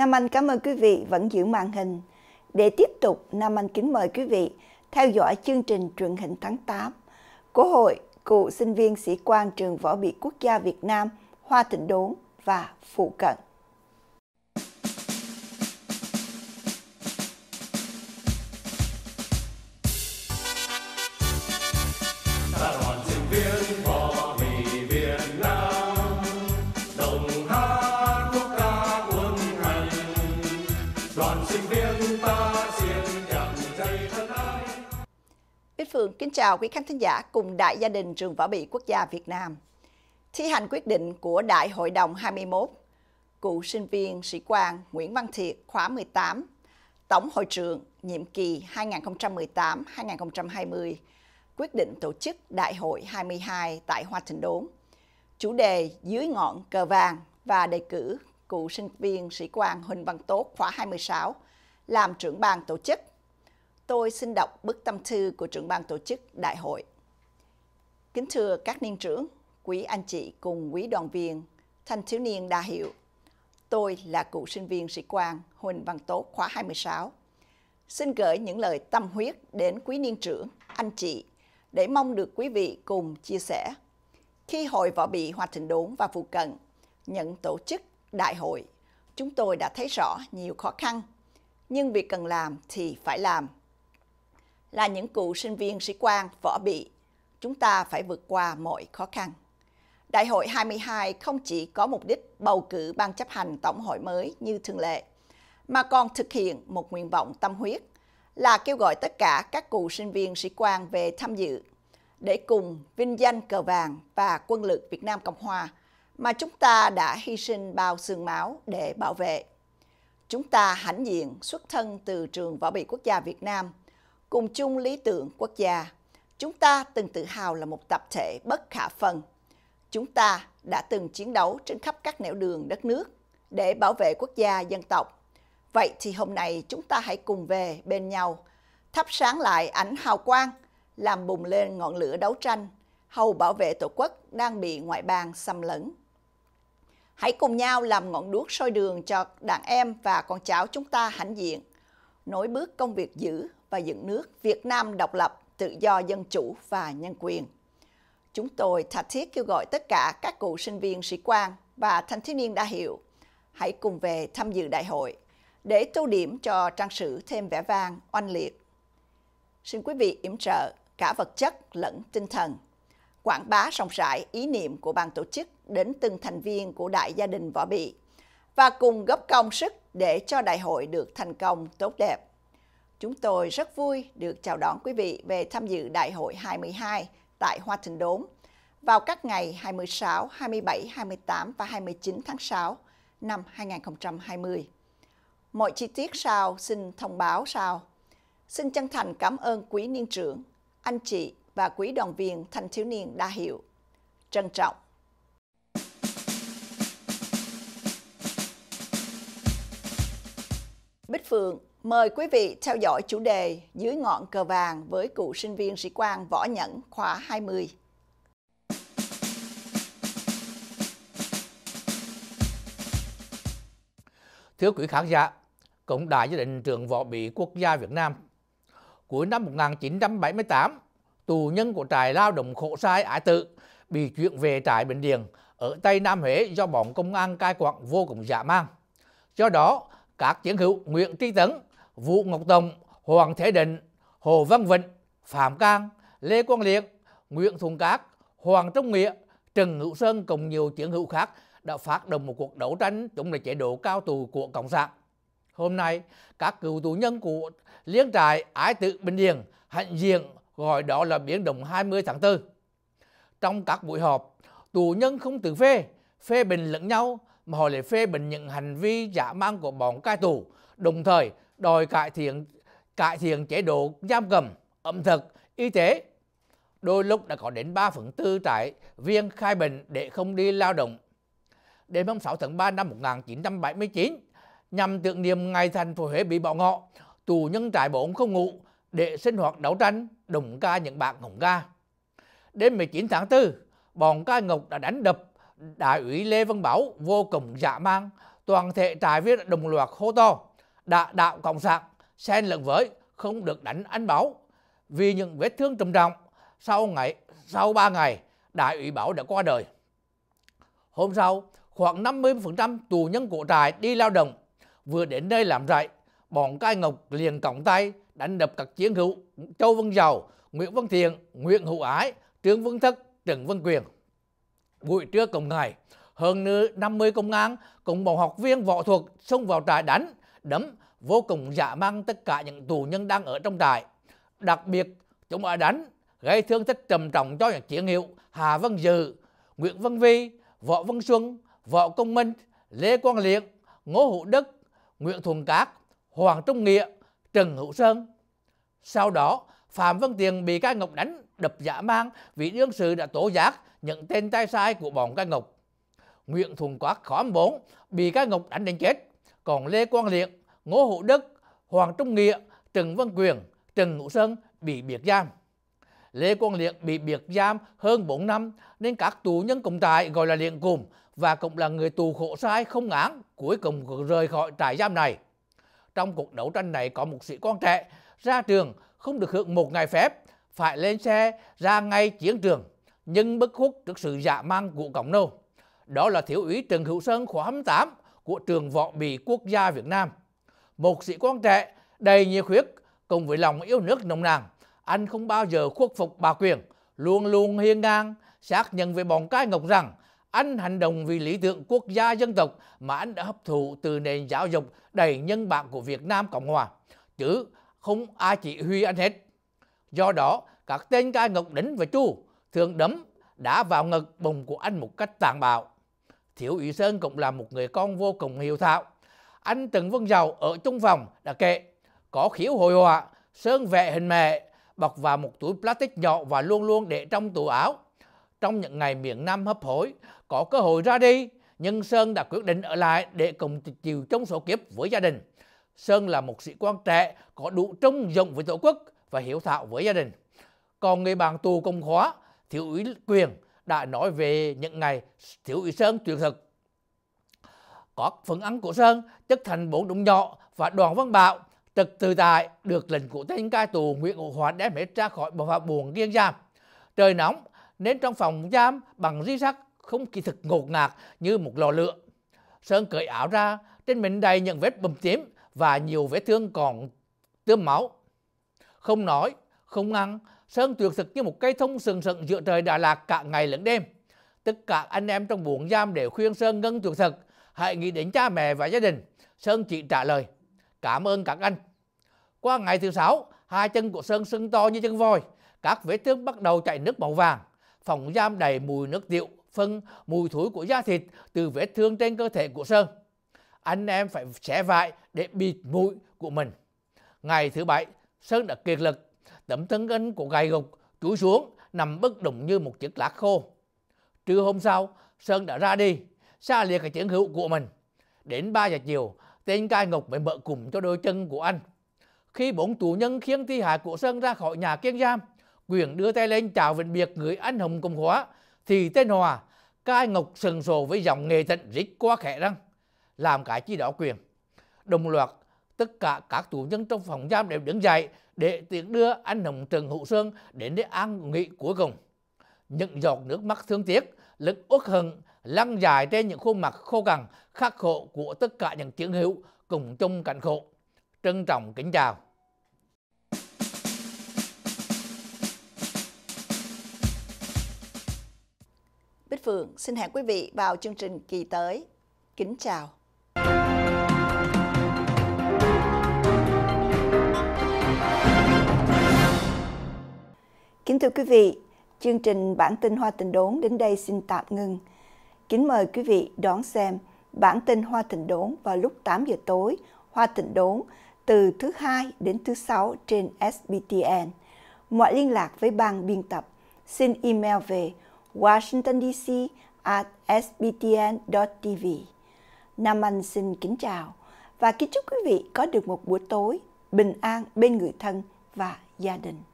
Nam Anh cảm ơn quý vị vẫn giữ màn hình. Để tiếp tục, Nam Anh kính mời quý vị theo dõi chương trình truyền hình tháng 8 của Hội Cựu sinh viên sĩ quan trường Võ bị Quốc gia Việt Nam Hoa Thịnh Đốn và Phụ Cận. đoàn sinh viên ta xiên chẳng dây kính chào quý khán thính giả cùng Đại gia đình Trường Võ bị Quốc gia Việt Nam. Thi hành quyết định của Đại hội đồng 21, cựu sinh viên sĩ quan Nguyễn Văn Thiệt khóa 18, Tổng hội trưởng nhiệm kỳ 2018-2020, quyết định tổ chức Đại hội 22 tại Hoa Thịnh Đốn. Chủ đề dưới ngọn cờ vàng và đề cử cựu sinh viên sĩ quan Huỳnh Văn Tốt khóa 26, làm trưởng ban tổ chức. Tôi xin đọc bức tâm thư của trưởng ban tổ chức đại hội. Kính thưa các niên trưởng, quý anh chị cùng quý đoàn viên, thanh thiếu niên đa hiệu. Tôi là cựu sinh viên sĩ quan Huỳnh Văn Tốt khóa 26. Xin gửi những lời tâm huyết đến quý niên trưởng, anh chị để mong được quý vị cùng chia sẻ. Khi Hội Võ Bị hoạt Thịnh Đốn và Phụ Cận nhận tổ chức đại hội, chúng tôi đã thấy rõ nhiều khó khăn, nhưng việc cần làm thì phải làm. Là những cựu sinh viên sĩ quan võ bị, chúng ta phải vượt qua mọi khó khăn. Đại hội 22 không chỉ có mục đích bầu cử ban chấp hành tổng hội mới như thường lệ, mà còn thực hiện một nguyện vọng tâm huyết là kêu gọi tất cả các cựu sinh viên sĩ quan về tham dự để cùng vinh danh cờ vàng và quân lực Việt Nam Cộng Hòa mà chúng ta đã hy sinh bao xương máu để bảo vệ. Chúng ta hãnh diện xuất thân từ trường Võ bị Quốc gia Việt Nam, cùng chung lý tưởng quốc gia. Chúng ta từng tự hào là một tập thể bất khả phân. Chúng ta đã từng chiến đấu trên khắp các nẻo đường đất nước để bảo vệ quốc gia dân tộc. Vậy thì hôm nay chúng ta hãy cùng về bên nhau, thắp sáng lại ánh hào quang, làm bùng lên ngọn lửa đấu tranh, hầu bảo vệ tổ quốc đang bị ngoại bang xâm lấn. Hãy cùng nhau làm ngọn đuốc soi đường cho đàn em và con cháu chúng ta hãnh diện, nối bước công việc giữ và dựng nước Việt Nam độc lập, tự do dân chủ và nhân quyền. Chúng tôi thạch thiết kêu gọi tất cả các cựu sinh viên sĩ quan và thanh thiếu niên đa hiệu hãy cùng về tham dự đại hội để tô điểm cho trang sử thêm vẻ vang oanh liệt. Xin quý vị yểm trợ cả vật chất lẫn tinh thần, quảng bá rộng rãi ý niệm của ban tổ chức đến từng thành viên của đại gia đình võ bị và cùng góp công sức để cho đại hội được thành công tốt đẹp. Chúng tôi rất vui được chào đón quý vị về tham dự Đại hội 22 tại Hoa Thịnh Đốn vào các ngày 26, 27, 28 và 29 tháng 6 năm 2020. Mọi chi tiết sau xin thông báo sau. Xin chân thành cảm ơn quý niên trưởng, anh chị và quý đoàn viên thanh thiếu niên đa hiệu. Trân trọng Bích Phượng mời quý vị theo dõi chủ đề Dưới ngọn cờ vàng với cựu sinh viên sĩ quan Võ Nhẫn khóa 20. Thưa quý khán giả, cũng đại gia đình trường võ bị quốc gia Việt Nam. Cuối năm 1978, tù nhân của trại lao động khổ sai Ái Tự bị chuyển về trại Bình Điền ở Tây Nam Huế do bọn công an cai quản vô cùng dã man. Do đó, các chiến hữu Nguyễn Tri Tấn, Vũ Ngọc Tông, Hoàng Thế Định, Hồ Văn Vịnh, Phạm Cang, Lê Quang Liệt, Nguyễn Thùng Cát, Hoàng Trung Nghĩa, Trần Hữu Sơn cùng nhiều chiến hữu khác đã phát động một cuộc đấu tranh chống lại chế độ cao tù của Cộng sản. Hôm nay, các cựu tù nhân của liên trại Ái Tự Bình Điền hạnh diện gọi đó là biến động 20 tháng 4. Trong các buổi họp, tù nhân không tự phê, phê bình lẫn nhau mà họ lại phê bình những hành vi giả mang của bọn cai tù, đồng thời đòi cải thiện cải thiện chế độ giam cầm, ẩm thực, y tế. Đôi lúc đã có đến 3 phần tư trại viên khai bệnh để không đi lao động. Đến hôm 6 tháng 3 năm 1979, nhằm tưởng niệm ngày thành phố Huế bị bỏ ngọ, tù nhân trại bộ không ngủ để sinh hoạt đấu tranh đồng ca những bạn hồng ca. Đến 19 tháng 4, bọn cai ngục đã đánh đập Đại úy Lê Văn Bảo vô cùng dã mang toàn thể trại viên đồng loạt hô to, đã đạo cộng sản, xen lẫn với, không được đánh anh Bảo. Vì những vết thương trầm trọng, sau ngày sau 3 ngày, đại ủy Bảo đã qua đời. Hôm sau, khoảng 50% tù nhân của trại đi lao động, vừa đến nơi làm trại, bọn cai ngục liền cộng tay đánh đập các chiến hữu Châu Văn Giàu, Nguyễn Văn Thiện, Nguyễn Hữu Ái, Trương Văn Thất, Trần Văn Quyền buổi trước cùng ngày hơn 50 công an cùng một học viên võ thuật xông vào trại đánh đấm vô cùng dã man tất cả những tù nhân đang ở trong trại đặc biệt chúng đã đánh gây thương tích trầm trọng cho những chiến hiệu Hà Văn Dự, Nguyễn Văn Vi, Võ Văn Xuân, Võ Công Minh, Lê Quang Liệt, Ngô Hữu Đức, Nguyễn Thuần Cát, Hoàng Trung Nghĩa, Trần Hữu Sơn. Sau đó, Phạm Văn Tiền bị cai ngọc đánh đập dã man vì đương sự đã tổ giác những tên tay sai của bọn cai ngục. Nguyễn Thùng Quát khóm 4 bị cai ngục đánh đến chết, còn Lê Quang Liệt, Ngô Hữu Đức, Hoàng Trung Nghĩa, Trần Văn Quyền, Trần Ngũ Sơn bị biệt giam. Lê Quang Liệt bị biệt giam hơn 4 năm nên các tù nhân cộng trại gọi là liện cùng và cũng là người tù khổ sai không án cuối cùng rời khỏi trại giam này. Trong cuộc đấu tranh này có một sĩ quan trẻ ra trường không được hưởng một ngày phép phải lên xe ra ngay chiến trường nhưng bất khuất trước sự giả mang của Cộng Nô. Đó là thiếu úy Trần Hữu Sơn khóa 28 của trường võ bị quốc gia Việt Nam. Một sĩ quan trẻ đầy nhiệt huyết cùng với lòng yêu nước nồng nàn, anh không bao giờ khuất phục bà quyền, luôn luôn hiên ngang, xác nhận với bọn cai ngọc rằng anh hành động vì lý tưởng quốc gia dân tộc mà anh đã hấp thụ từ nền giáo dục đầy nhân bản của Việt Nam Cộng Hòa, chứ không ai chỉ huy anh hết. Do đó, các tên cai ngọc đỉnh và chu Thường đấm đã vào ngực bụng của anh một cách tàn bạo. Thiếu úy Sơn cũng là một người con vô cùng hiếu thạo. Anh từng Vân Giàu ở trung phòng đã kệ, có khiếu hồi họa, Sơn vẽ hình mẹ, bọc vào một túi plastic nhỏ và luôn luôn để trong tủ áo. Trong những ngày miền Nam hấp hối, có cơ hội ra đi, nhưng Sơn đã quyết định ở lại để cùng chịu chống sổ kiếp với gia đình. Sơn là một sĩ quan trẻ có đủ trung dụng với tổ quốc và hiểu thạo với gia đình. Còn người bạn tù công khóa thiếu úy quyền đã nói về những ngày thiếu úy sơn tuyệt thực có phần ăn của sơn chất thành bốn đống nhỏ và đoàn văn bạo trực từ tại được lệnh của tên cai tù nguyễn ngũ hóa đem hết ra khỏi bộ phận buồng riêng giam trời nóng nên trong phòng giam bằng di sắt không khí thực ngột ngạt như một lò lửa sơn cởi áo ra trên mình đầy những vết bầm tím và nhiều vết thương còn tươm máu không nói không ăn Sơn tuyệt thực như một cây thông sừng sững giữa trời Đà Lạt cả ngày lẫn đêm. Tất cả anh em trong buồng giam đều khuyên Sơn ngân tuyệt thực, hãy nghĩ đến cha mẹ và gia đình. Sơn chỉ trả lời, cảm ơn các anh. Qua ngày thứ sáu, hai chân của Sơn sưng to như chân voi, các vết thương bắt đầu chảy nước màu vàng. Phòng giam đầy mùi nước rượu, phân, mùi thối của da thịt từ vết thương trên cơ thể của Sơn. Anh em phải xẻ vại để bịt mũi của mình. Ngày thứ bảy, Sơn đã kiệt lực tấm thân anh của gầy gục cúi xuống nằm bất động như một chiếc lá khô trưa hôm sau sơn đã ra đi xa lìa cái chiến hữu của mình đến 3 giờ chiều tên cai ngục mới mở cùng cho đôi chân của anh khi bốn tù nhân khiến thi hài của sơn ra khỏi nhà kiên giam quyền đưa tay lên chào vĩnh biệt người anh hùng cùng hóa thì tên hòa cai ngục sừng sồ với giọng nghề thận rít quá khẽ răng làm cái chi đó quyền đồng loạt tất cả các tù nhân trong phòng giam đều đứng dậy để tiễn đưa anh hùng Trần Hữu Sương đến để an nghỉ cuối cùng. Những giọt nước mắt thương tiếc, lực uất hận lăn dài trên những khuôn mặt khô cằn, khắc khổ của tất cả những chiến hữu cùng chung cảnh khổ. Trân trọng kính chào. Bích Phượng xin hẹn quý vị vào chương trình kỳ tới. Kính chào. thưa quý vị, chương trình Bản tin Hoa Tình Đốn đến đây xin tạm ngừng Kính mời quý vị đón xem Bản tin Hoa Tình Đốn vào lúc 8 giờ tối, Hoa Tình Đốn từ thứ hai đến thứ sáu trên SBTN. Mọi liên lạc với ban biên tập xin email về Washington sbtn.tv. Nam Anh xin kính chào và kính chúc quý vị có được một buổi tối bình an bên người thân và gia đình.